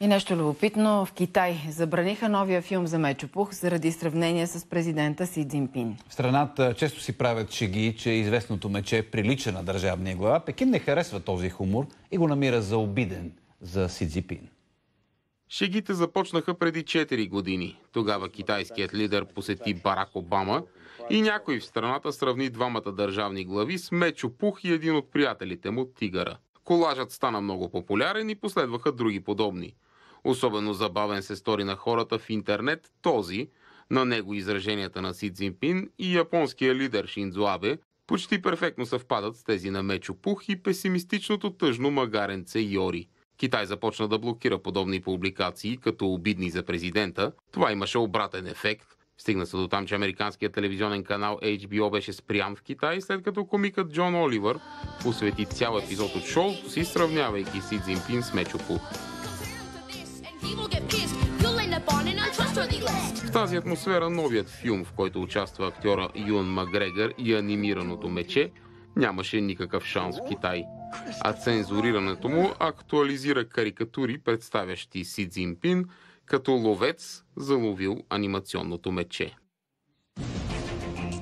И нещо любопитно, в Китай забраниха новия филм за Мечопух заради сравнение с президента Си Цзинпин. В страната често си правят шеги, че известното мече прилича на държавния глава. Пекин не харесва този хумор и го намира за обиден за Си Цзинпин. Шегите започнаха преди 4 години. Тогава китайският лидер посети Барак Обама и някой в страната сравни двамата държавни глави с Мечо Пух и един от приятелите му Тигъра. Колажът стана много популярен и последваха други подобни – Особено забавен се стори на хората в интернет този, на него израженията на Си Цзинпин и японския лидер Шинзо Абе почти перфектно съвпадат с тези на Мечо Пух и песимистичното тъжно магаренце Йори. Китай започна да блокира подобни публикации като обидни за президента. Това имаше обратен ефект. Стигна се до там, че американският телевизионен канал HBO беше спрям в Китай, след като комикът Джон Оливър посвети цял епизод от шоуто си, сравнявайки Си Цзинпин с Мечо Пух. В тази атмосфера новият филм, в който участва актьора Юан Макгрегор и анимираното мече, нямаше никакъв шанс в Китай. А цензурирането му актуализира карикатури, представящи Си Цзинпин като ловец, заловил анимационното мече.